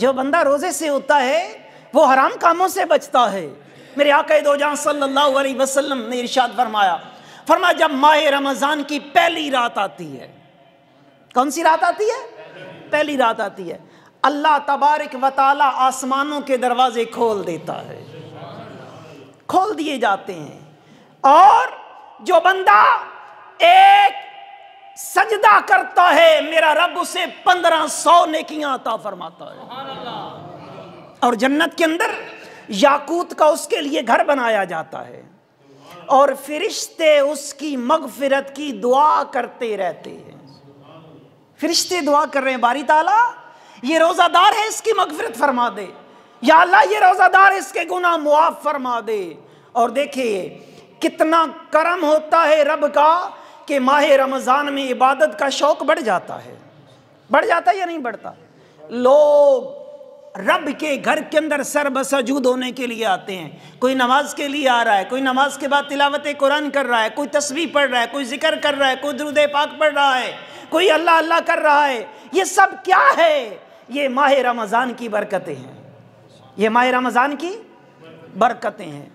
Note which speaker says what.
Speaker 1: जो बंदा रोजे से होता है वो हराम कामों से बचता है मेरे आके दो जहाँ सल्लल्लाहु अलैहि वसल्लम ने इरशाद फरमाया फरमाया जब माह रमज़ान की पहली रात आती है कौन सी रात आती है पहली रात आती है अल्लाह तबारक वाली आसमानों के दरवाजे खोल देता है खोल दिए जाते हैं और जो बंदा एक सजदा करता है मेरा रब उसे पंद्रह सौ नेकियां अता फरमाता है और जन्नत के अंदर याकूत का उसके लिए घर बनाया जाता है और फिरिश्ते उसकी मगफिरत की दुआ करते रहते हैं फिरिश्ते दुआ कर रहे हैं बारी ताला ये रोज़ादार है इसकी मगफिरत फरमा दे या अल्लाह ये रोज़ादार है इसके गुना मुआफ़ फरमा दे और देखिए कितना करम होता है रब का कि माह रमज़ान में इबादत का शौक़ बढ़ जाता है बढ़ जाता है या नहीं बढ़ता लोग रब के घर के अंदर सर बसजूद होने के लिए आते हैं कोई नमाज के लिए आ रहा है कोई नमाज के बाद तिलावत कुरान कर रहा है कोई तस्वीर पढ़ रहा है कोई जिक्र कर रहा है कोई दरुद पाक पढ़ रहा है कोई अल्लाह अल्लाह कर रहा है ये सब क्या है ये माह रमज़ान की बरकतें हैं ये माह रमज़ान की बरकतें हैं